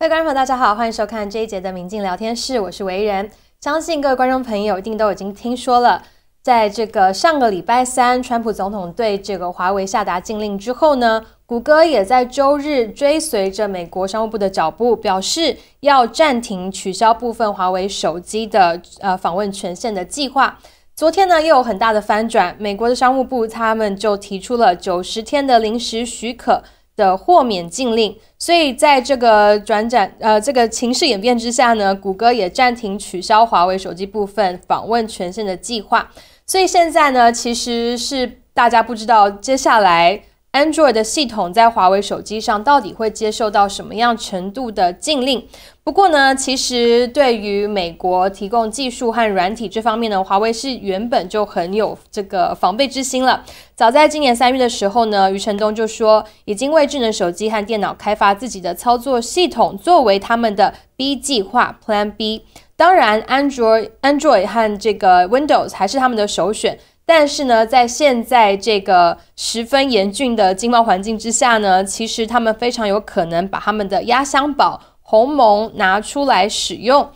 各位观众朋友，大家好，欢迎收看这一节的《明镜聊天室》，我是维仁。相信各位观众朋友一定都已经听说了，在这个上个礼拜三，川普总统对这个华为下达禁令之后呢，谷歌也在周日追随着美国商务部的脚步，表示要暂停取消部分华为手机的呃访问权限的计划。昨天呢，又有很大的翻转，美国的商务部他们就提出了九十天的临时许可。的豁免禁令，所以在这个转展呃这个情势演变之下呢，谷歌也暂停取消华为手机部分访问权限的计划。所以现在呢，其实是大家不知道接下来。Android 的系统在华为手机上到底会接受到什么样程度的禁令？不过呢，其实对于美国提供技术和软体这方面呢，华为是原本就很有这个防备之心了。早在今年三月的时候呢，余承东就说已经为智能手机和电脑开发自己的操作系统，作为他们的 B 计划 （Plan B）。当然，Android、Android 和这个 Windows 还是他们的首选。但是呢，在现在这个十分严峻的经贸环境之下呢，其实他们非常有可能把他们的压箱宝鸿蒙拿出来使用。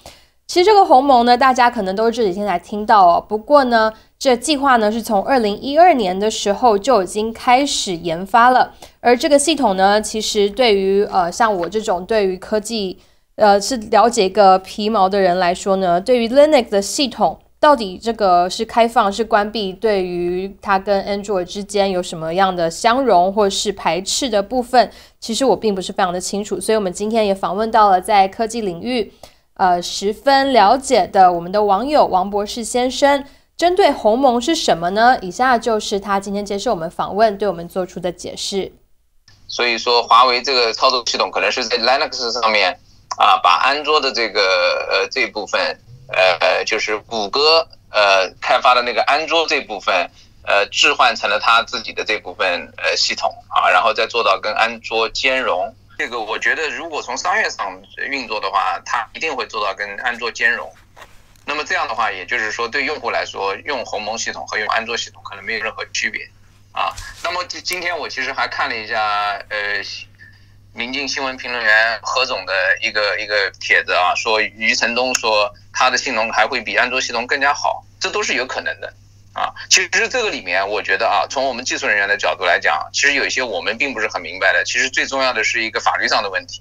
其实这个鸿蒙呢，大家可能都是这几天才听到哦。不过呢，这计划呢是从二零一二年的时候就已经开始研发了。而这个系统呢，其实对于呃像我这种对于科技呃是了解个皮毛的人来说呢，对于 Linux 的系统。到底这个是开放是关闭？对于它跟 Android 之间有什么样的相容或是排斥的部分？其实我并不是非常的清楚。所以我们今天也访问到了在科技领域，呃，十分了解的我们的网友王博士先生。针对鸿蒙是什么呢？以下就是他今天接受我们访问对我们做出的解释。所以说，华为这个操作系统可能是在 Linux 上面啊，把安卓的这个呃这部分。呃，就是谷歌呃开发的那个安卓这部分，呃，置换成了他自己的这部分呃系统啊，然后再做到跟安卓兼容。这个我觉得，如果从商业上运作的话，它一定会做到跟安卓兼容。那么这样的话，也就是说，对用户来说，用鸿蒙系统和用安卓系统可能没有任何区别啊。那么今今天我其实还看了一下呃。民进新闻评论员何总的一个一个帖子啊，说余承东说他的性能还会比安卓系统更加好，这都是有可能的啊。其实这个里面，我觉得啊，从我们技术人员的角度来讲，其实有一些我们并不是很明白的。其实最重要的是一个法律上的问题，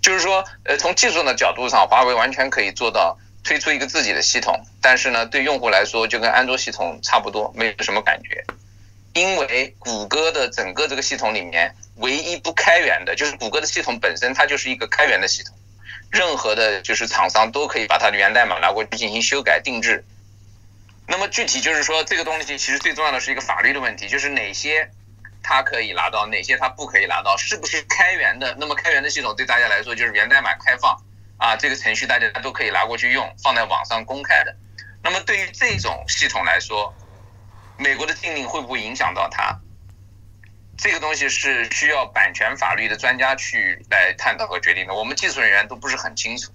就是说，呃，从技术的角度上，华为完全可以做到推出一个自己的系统，但是呢，对用户来说，就跟安卓系统差不多，没有什么感觉。因为谷歌的整个这个系统里面，唯一不开源的就是谷歌的系统本身，它就是一个开源的系统，任何的就是厂商都可以把它的源代码拿过去进行修改定制。那么具体就是说，这个东西其实最重要的是一个法律的问题，就是哪些它可以拿到，哪些它不可以拿到，是不是开源的？那么开源的系统对大家来说就是源代码开放啊，这个程序大家都可以拿过去用，放在网上公开的。那么对于这种系统来说，美国的禁令会不会影响到它？这个东西是需要版权法律的专家去来探讨和决定的。我们技术人员都不是很清楚。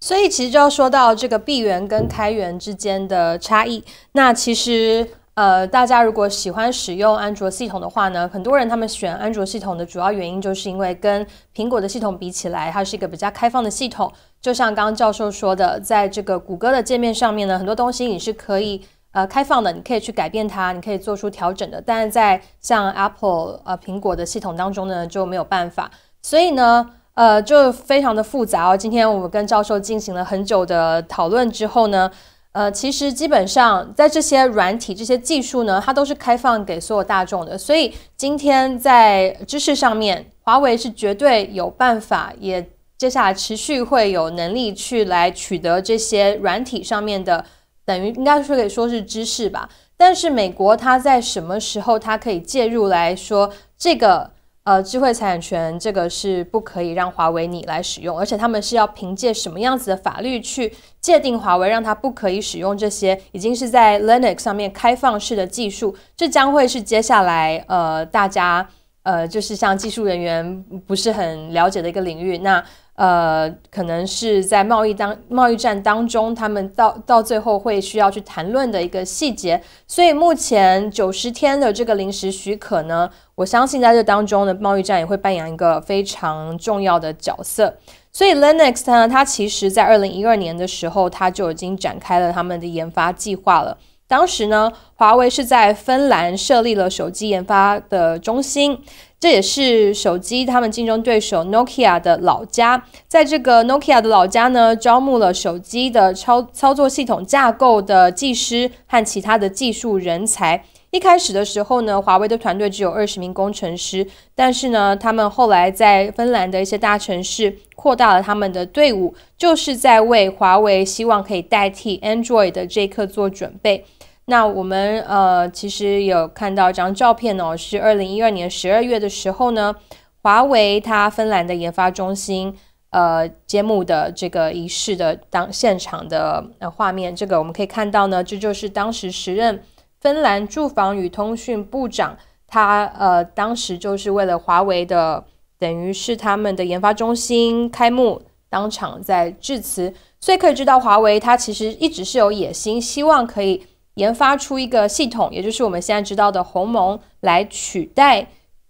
所以其实就要说到这个闭源跟开源之间的差异。那其实呃，大家如果喜欢使用安卓系统的话呢，很多人他们选安卓系统的主要原因就是因为跟苹果的系统比起来，它是一个比较开放的系统。就像刚刚教授说的，在这个谷歌的界面上面呢，很多东西你是可以。呃，开放的，你可以去改变它，你可以做出调整的。但是在像 Apple 啊苹果的系统当中呢，就没有办法。所以呢，呃，就非常的复杂。今天我们跟教授进行了很久的讨论之后呢，呃，其实基本上在这些软体、这些技术呢，它都是开放给所有大众的。所以今天在知识上面，华为是绝对有办法，也接下来持续会有能力去来取得这些软体上面的。等于应该说可以说是知识吧，但是美国它在什么时候它可以介入来说这个呃智慧财产权这个是不可以让华为你来使用，而且他们是要凭借什么样子的法律去界定华为，让它不可以使用这些已经是在 Linux 上面开放式的技术？这将会是接下来呃大家呃就是像技术人员不是很了解的一个领域。那呃，可能是在贸易当贸易战当中，他们到到最后会需要去谈论的一个细节。所以目前九十天的这个临时许可呢，我相信在这当中的贸易战也会扮演一个非常重要的角色。所以，Linux 呢，它其实，在二零一二年的时候，它就已经展开了他们的研发计划了。当时呢，华为是在芬兰设立了手机研发的中心。这也是手机他们竞争对手 Nokia 的老家，在这个 Nokia 的老家呢，招募了手机的操操作系统架构的技师和其他的技术人才。一开始的时候呢，华为的团队只有二十名工程师，但是呢，他们后来在芬兰的一些大城市扩大了他们的队伍，就是在为华为希望可以代替 Android 的这一刻做准备。那我们呃，其实有看到一张照片哦，是二零一二年十二月的时候呢，华为它芬兰的研发中心呃揭幕的这个仪式的当现场的呃画面。这个我们可以看到呢，这就是当时时任芬兰住房与通讯部长，他呃当时就是为了华为的等于是他们的研发中心开幕，当场在致辞。所以可以知道，华为它其实一直是有野心，希望可以。研发出一个系统，也就是我们现在知道的鸿蒙，来取代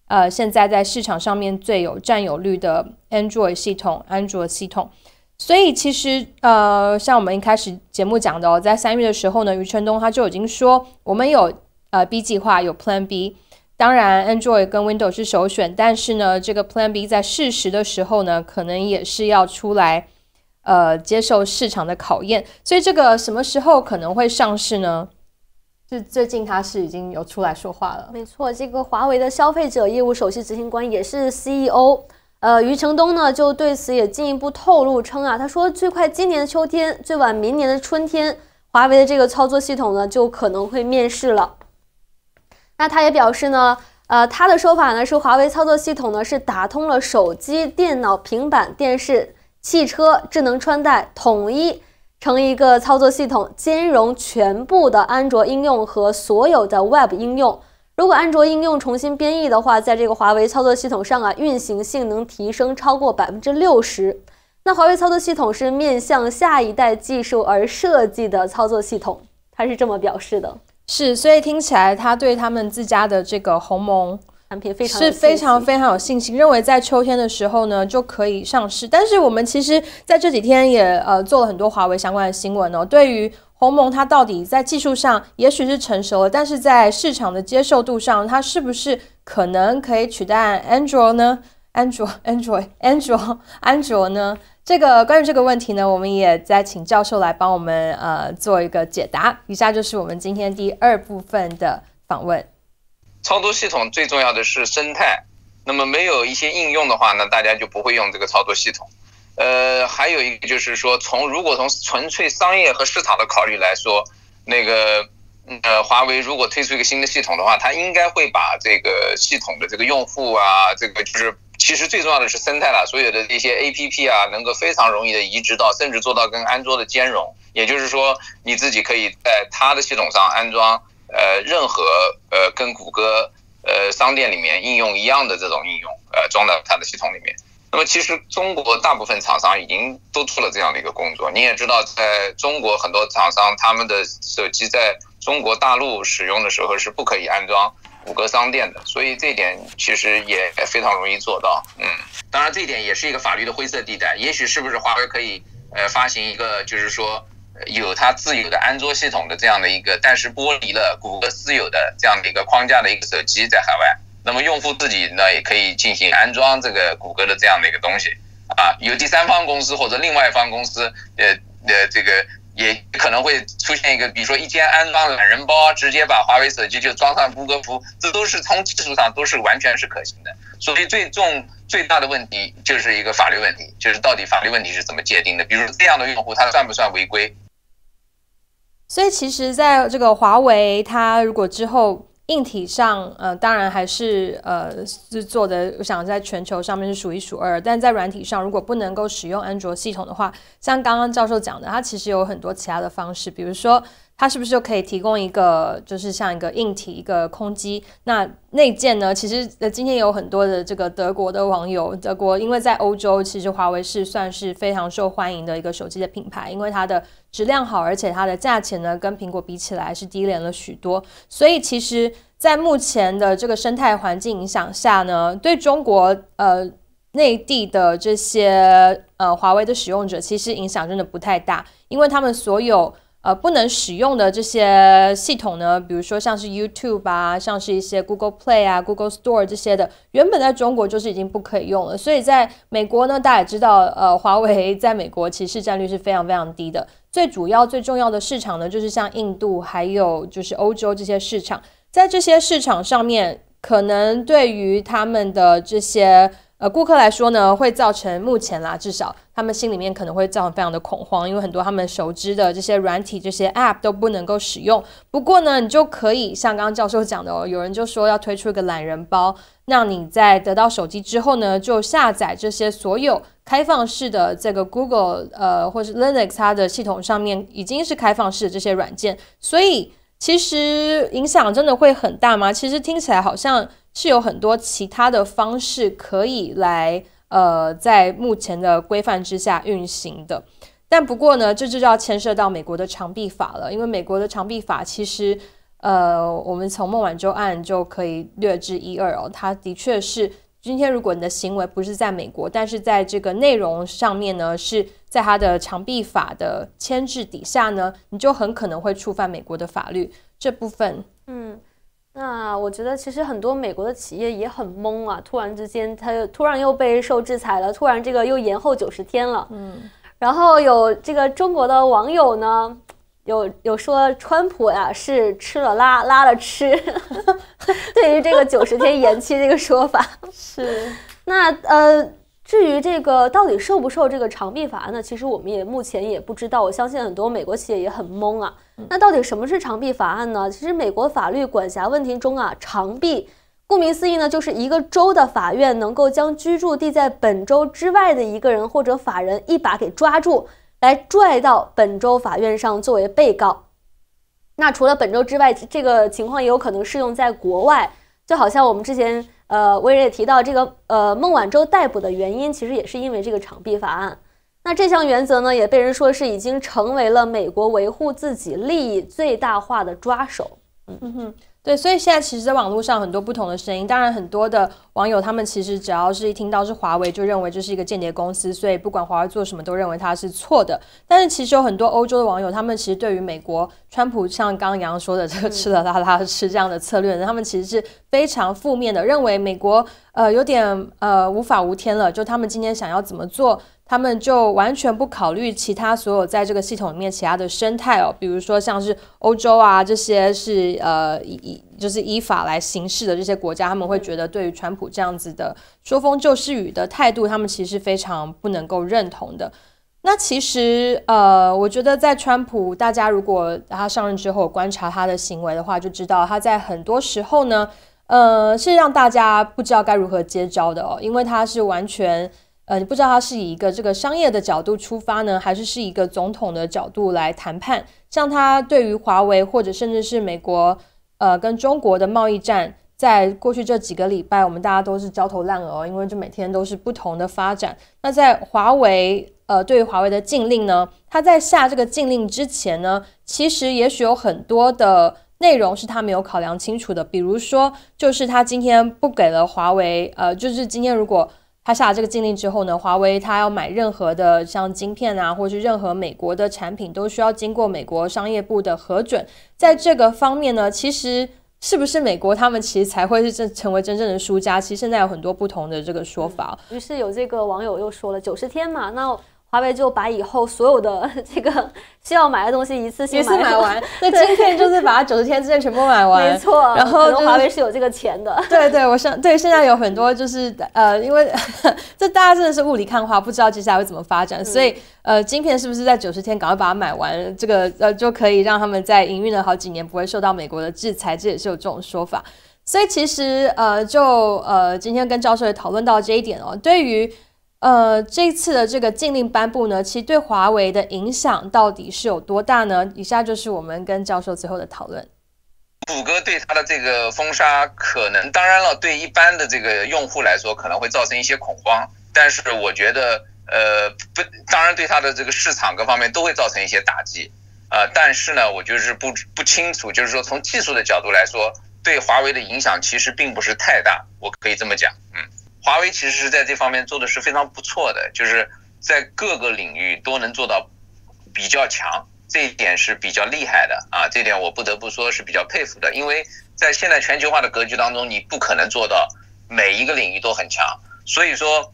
呃现在在市场上面最有占有率的 Android 系统。安卓系统，所以其实呃，像我们一开始节目讲的哦，在三月的时候呢，余承东他就已经说，我们有呃 B 计划，有 Plan B。当然，Android 跟 Windows 是首选，但是呢，这个 Plan B 在适时的时候呢，可能也是要出来。呃，接受市场的考验，所以这个什么时候可能会上市呢？就最近他是已经有出来说话了，没错，这个华为的消费者业务首席执行官也是 CEO，呃，余承东呢就对此也进一步透露称啊，他说最快今年的秋天，最晚明年的春天，华为的这个操作系统呢就可能会面世了。那他也表示呢，呃，他的说法呢是华为操作系统呢是打通了手机、电脑、平板、电视。汽车、智能穿戴统一成一个操作系统，兼容全部的安卓应用和所有的 Web 应用。如果安卓应用重新编译的话，在这个华为操作系统上啊，运行性能提升超过百分之六十。那华为操作系统是面向下一代技术而设计的操作系统，它是这么表示的。是，所以听起来它对他们自家的这个鸿蒙。产品非常是非常非常有信心，认为在秋天的时候呢就可以上市。但是我们其实在这几天也呃做了很多华为相关的新闻哦。对于鸿蒙，它到底在技术上也许是成熟了，但是在市场的接受度上，它是不是可能可以取代安卓呢？安卓，安卓，安卓，安卓呢？这个关于这个问题呢，我们也在请教授来帮我们呃做一个解答。以下就是我们今天第二部分的访问。操作系统最重要的是生态，那么没有一些应用的话，那大家就不会用这个操作系统。呃，还有一个就是说，从如果从纯粹商业和市场的考虑来说，那个呃，华为如果推出一个新的系统的话，它应该会把这个系统的这个用户啊，这个就是其实最重要的是生态了，所有的这些 APP 啊，能够非常容易的移植到，甚至做到跟安卓的兼容。也就是说，你自己可以在它的系统上安装。呃，任何呃跟谷歌呃商店里面应用一样的这种应用，呃装到它的系统里面。那么其实中国大部分厂商已经都做了这样的一个工作。你也知道，在中国很多厂商他们的手机在中国大陆使用的时候是不可以安装谷歌商店的，所以这一点其实也非常容易做到。嗯，当然这一点也是一个法律的灰色地带，也许是不是华为可以呃发行一个就是说。有它自有的安卓系统的这样的一个，但是剥离了谷歌私有的这样的一个框架的一个手机在海外，那么用户自己呢也可以进行安装这个谷歌的这样的一个东西啊，有第三方公司或者另外一方公司，呃呃，这个也可能会出现一个，比如说一天安装懒人包，直接把华为手机就装上谷歌服，这都是从技术上都是完全是可行的。所以最重。最大的问题就是一个法律问题，就是到底法律问题是怎么界定的？比如这样的用户他算不算违规？所以其实，在这个华为，它如果之后硬体上，呃，当然还是呃是做的，我想在全球上面是数一数二。但在软体上，如果不能够使用安卓系统的话，像刚刚教授讲的，它其实有很多其他的方式，比如说。它是不是就可以提供一个，就是像一个硬体一个空机？那内建呢？其实呃，今天有很多的这个德国的网友，德国因为在欧洲，其实华为是算是非常受欢迎的一个手机的品牌，因为它的质量好，而且它的价钱呢跟苹果比起来是低廉了许多。所以其实，在目前的这个生态环境影响下呢，对中国呃内地的这些呃华为的使用者，其实影响真的不太大，因为他们所有。呃，不能使用的这些系统呢，比如说像是 YouTube 啊，像是一些 Google Play 啊、Google Store 这些的，原本在中国就是已经不可以用了。所以在美国呢，大家也知道，呃，华为在美国其实占率是非常非常低的。最主要、最重要的市场呢，就是像印度，还有就是欧洲这些市场，在这些市场上面，可能对于他们的这些。呃，顾客来说呢，会造成目前啦，至少他们心里面可能会造成非常的恐慌，因为很多他们熟知的这些软体、这些 App 都不能够使用。不过呢，你就可以像刚刚教授讲的哦，有人就说要推出一个懒人包，那你在得到手机之后呢，就下载这些所有开放式的这个 Google 呃，或是 Linux 它的系统上面已经是开放式的这些软件，所以其实影响真的会很大吗？其实听起来好像。是有很多其他的方式可以来，呃，在目前的规范之下运行的，但不过呢，这就要牵涉到美国的长臂法了，因为美国的长臂法其实，呃，我们从孟晚舟案就可以略知一二哦，它的确是今天如果你的行为不是在美国，但是在这个内容上面呢，是在它的长臂法的牵制底下呢，你就很可能会触犯美国的法律这部分，嗯。那我觉得其实很多美国的企业也很懵啊，突然之间他又突然又被受制裁了，突然这个又延后九十天了。嗯，然后有这个中国的网友呢，有有说川普呀是吃了拉拉了吃，对于这个九十天延期这个说法是。那呃。至于这个到底受不受这个长臂法案呢？其实我们也目前也不知道。我相信很多美国企业也很懵啊。那到底什么是长臂法案呢？其实美国法律管辖问题中啊，长臂顾名思义呢，就是一个州的法院能够将居住地在本州之外的一个人或者法人一把给抓住，来拽到本州法院上作为被告。那除了本州之外，这个情况也有可能适用在国外。就好像我们之前。呃，我也提到这个，呃，孟晚舟逮捕的原因，其实也是因为这个场地法案。那这项原则呢，也被人说是已经成为了美国维护自己利益最大化的抓手。嗯哼。对，所以现在其实在网络上很多不同的声音，当然很多的网友他们其实只要是一听到是华为，就认为这是一个间谍公司，所以不管华为做什么，都认为它是错的。但是其实有很多欧洲的网友，他们其实对于美国川普像刚刚杨说的这个吃了拉拉吃这样的策略，他们其实是非常负面的，认为美国呃有点呃无法无天了，就他们今天想要怎么做。他们就完全不考虑其他所有在这个系统里面其他的生态哦，比如说像是欧洲啊这些是呃以就是依法来行事的这些国家，他们会觉得对于川普这样子的说风就是雨的态度，他们其实非常不能够认同的。那其实呃，我觉得在川普，大家如果他上任之后观察他的行为的话，就知道他在很多时候呢，呃，是让大家不知道该如何接招的哦，因为他是完全。呃，你不知道他是以一个这个商业的角度出发呢，还是是一个总统的角度来谈判？像他对于华为或者甚至是美国，呃，跟中国的贸易战，在过去这几个礼拜，我们大家都是焦头烂额，因为就每天都是不同的发展。那在华为，呃，对于华为的禁令呢，他在下这个禁令之前呢，其实也许有很多的内容是他没有考量清楚的，比如说，就是他今天不给了华为，呃，就是今天如果。他下了这个禁令之后呢，华为他要买任何的像晶片啊，或是任何美国的产品，都需要经过美国商业部的核准。在这个方面呢，其实是不是美国他们其实才会是真成为真正的输家？其实现在有很多不同的这个说法。于是有这个网友又说了：“九十天嘛，那。”华为就把以后所有的 这个 需要买的东西一次性一次买完。那今天就是把九十天之内全部买完，没错。然后华为是有这个钱的。对对，我现对现在有很多就是呃，因为这大家真的是雾里看花，不知道接下来会怎么发展。所以呃，芯片是不是在九十天赶快把它买完，这个呃就可以让他们在营运了好几年不会受到美国的制裁，这也是有这种说法。所以其实呃，就呃今天跟教授也讨论到这一点哦，对于。呃，这次的这个禁令颁布呢，其实对华为的影响到底是有多大呢？以下就是我们跟教授最后的讨论。谷歌对它的这个封杀，可能当然了，对一般的这个用户来说可能会造成一些恐慌，但是我觉得，呃，不，当然对它的这个市场各方面都会造成一些打击，啊，但是呢，我就是不不清楚，就是说从技术的角度来说，对华为的影响其实并不是太大，我可以这么讲，嗯。华为其实是在这方面做的是非常不错的，就是在各个领域都能做到比较强，这一点是比较厉害的啊，这点我不得不说是比较佩服的，因为在现在全球化的格局当中，你不可能做到每一个领域都很强，所以说。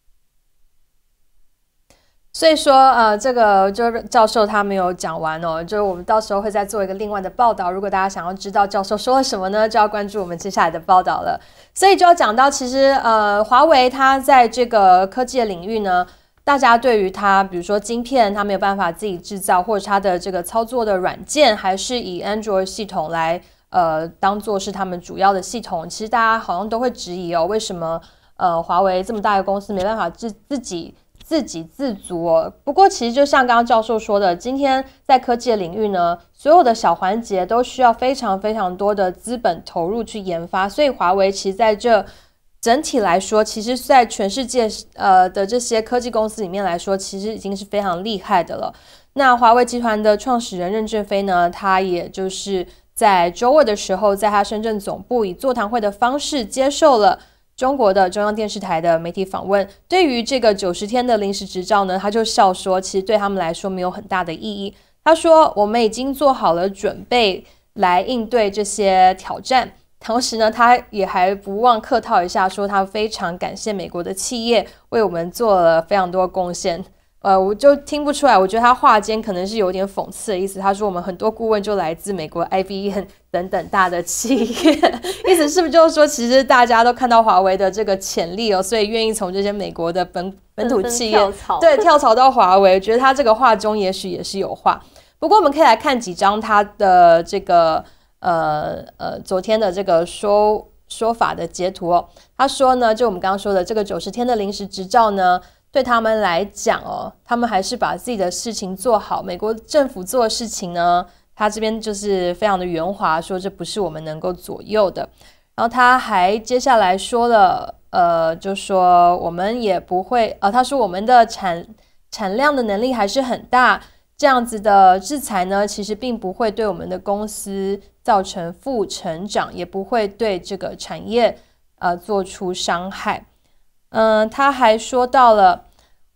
所以说，呃，这个就是教授他没有讲完哦，就是我们到时候会再做一个另外的报道。如果大家想要知道教授说了什么呢，就要关注我们接下来的报道了。所以就要讲到，其实呃，华为它在这个科技的领域呢，大家对于它，比如说晶片它没有办法自己制造，或者它的这个操作的软件还是以 Android 系统来呃当做是他们主要的系统，其实大家好像都会质疑哦，为什么呃华为这么大的公司没办法自自己。自给自足。不过，其实就像刚刚教授说的，今天在科技的领域呢，所有的小环节都需要非常非常多的资本投入去研发。所以，华为其实在这整体来说，其实在全世界呃的这些科技公司里面来说，其实已经是非常厉害的了。那华为集团的创始人任正非呢，他也就是在周二的时候，在他深圳总部以座谈会的方式接受了。中国的中央电视台的媒体访问，对于这个九十天的临时执照呢，他就笑说，其实对他们来说没有很大的意义。他说，我们已经做好了准备来应对这些挑战，同时呢，他也还不忘客套一下，说他非常感谢美国的企业为我们做了非常多贡献。呃，我就听不出来。我觉得他话间可能是有点讽刺的意思。他说：“我们很多顾问就来自美国 IBM 等等大的企业，意思是不是就是说，其实大家都看到华为的这个潜力哦，所以愿意从这些美国的本本土企业对跳槽到华为？觉得他这个话中也许也是有话。不过我们可以来看几张他的这个呃呃昨天的这个说说法的截图哦。他说呢，就我们刚刚说的这个九十天的临时执照呢。”对他们来讲，哦，他们还是把自己的事情做好。美国政府做事情呢，他这边就是非常的圆滑，说这不是我们能够左右的。然后他还接下来说了，呃，就说我们也不会，呃，他说我们的产产量的能力还是很大。这样子的制裁呢，其实并不会对我们的公司造成负成长，也不会对这个产业，呃，做出伤害。嗯，他还说到了，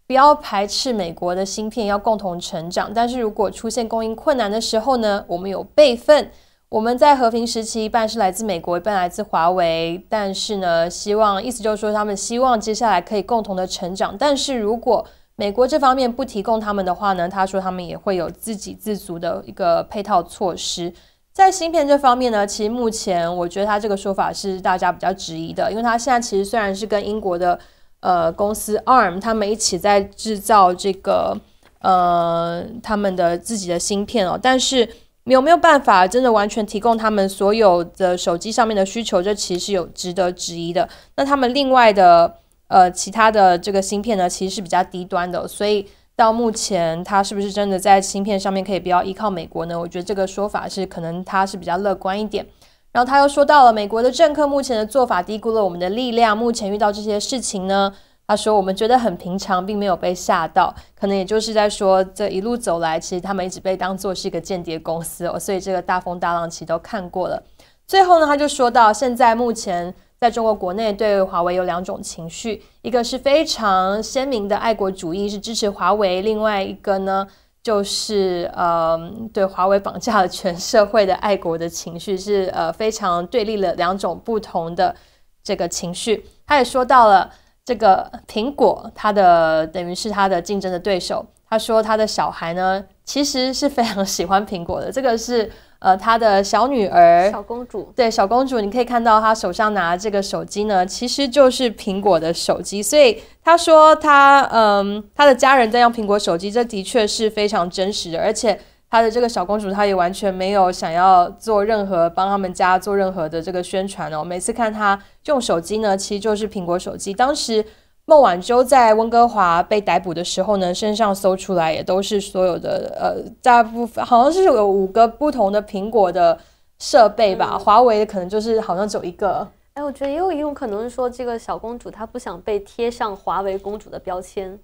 不要排斥美国的芯片，要共同成长。但是如果出现供应困难的时候呢，我们有备份。我们在和平时期一半是来自美国，一半来自华为。但是呢，希望意思就是说，他们希望接下来可以共同的成长。但是如果美国这方面不提供他们的话呢，他说他们也会有自给自足的一个配套措施。在芯片这方面呢，其实目前我觉得他这个说法是大家比较质疑的，因为他现在其实虽然是跟英国的呃公司 ARM 他们一起在制造这个呃他们的自己的芯片哦，但是有没有办法真的完全提供他们所有的手机上面的需求？这其实有值得质疑的。那他们另外的呃其他的这个芯片呢，其实是比较低端的，所以。到目前，它是不是真的在芯片上面可以比较依靠美国呢？我觉得这个说法是可能它是比较乐观一点。然后他又说到了美国的政客目前的做法低估了我们的力量。目前遇到这些事情呢，他说我们觉得很平常，并没有被吓到。可能也就是在说这一路走来，其实他们一直被当作是一个间谍公司哦，所以这个大风大浪其实都看过了。最后呢，他就说到现在目前。在中国国内，对华为有两种情绪，一个是非常鲜明的爱国主义，是支持华为；，另外一个呢，就是呃，对华为绑架了全社会的爱国的情绪，是呃非常对立的两种不同的这个情绪。他也说到了这个苹果，他的等于是他的竞争的对手。他说他的小孩呢。其实是非常喜欢苹果的，这个是呃他的小女儿小公主，对小公主，你可以看到她手上拿这个手机呢，其实就是苹果的手机，所以她说她嗯她的家人在用苹果手机，这的确是非常真实的，而且她的这个小公主她也完全没有想要做任何帮他们家做任何的这个宣传哦，每次看她用手机呢，其实就是苹果手机，当时。孟晚舟在温哥华被逮捕的时候呢，身上搜出来也都是所有的呃，大部分好像是有五个不同的苹果的设备吧，华为可能就是好像只有一个。哎，我觉得也有一种可能是说，这个小公主她不想被贴上华为公主的标签，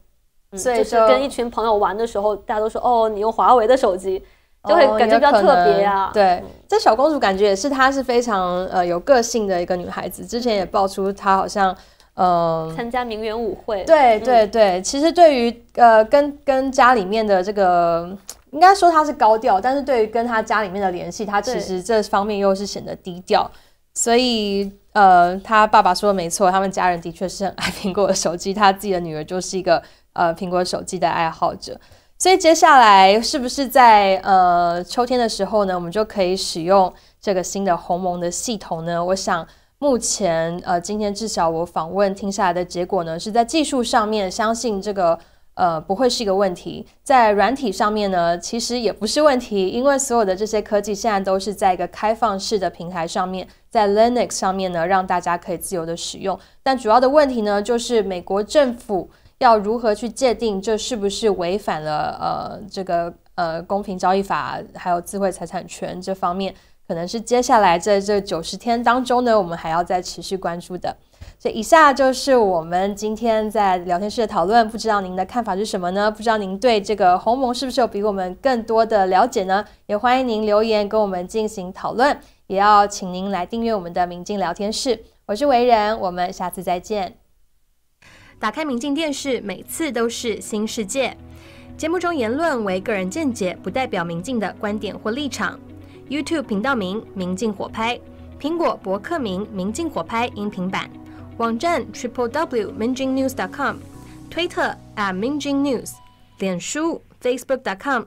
所以就是跟一群朋友玩的时候，大家都说哦，你用华为的手机，就会感觉比较特别呀。对，这小公主感觉也是她是非常呃有个性的一个女孩子，之前也爆出她好像。呃，参加名媛舞会。对对对，其实对于呃，跟跟家里面的这个，应该说他是高调，但是对于跟他家里面的联系，他其实这方面又是显得低调。所以呃，他爸爸说的没错，他们家人的确是很爱苹果手机，他自己的女儿就是一个呃苹果手机的爱好者。所以接下来是不是在呃秋天的时候呢，我们就可以使用这个新的鸿蒙的系统呢？我想。目前，呃，今天至少我访问听下来的结果呢，是在技术上面相信这个，呃，不会是一个问题。在软体上面呢，其实也不是问题，因为所有的这些科技现在都是在一个开放式的平台上面，在 Linux 上面呢，让大家可以自由的使用。但主要的问题呢，就是美国政府要如何去界定这是不是违反了呃这个呃公平交易法，还有智慧财产权这方面。可能是接下来在这九十天当中呢，我们还要再持续关注的。所以下就是我们今天在聊天室的讨论，不知道您的看法是什么呢？不知道您对这个鸿蒙是不是有比我们更多的了解呢？也欢迎您留言跟我们进行讨论，也要请您来订阅我们的明镜聊天室。我是维仁，我们下次再见。打开明镜电视，每次都是新世界。节目中言论为个人见解，不代表明镜的观点或立场。YouTube 频道名：明镜火拍，苹果博客名：明镜火拍音频版，网站：triplew.mingjingnews.com，推特：@mingjingnews，脸书：facebook.com。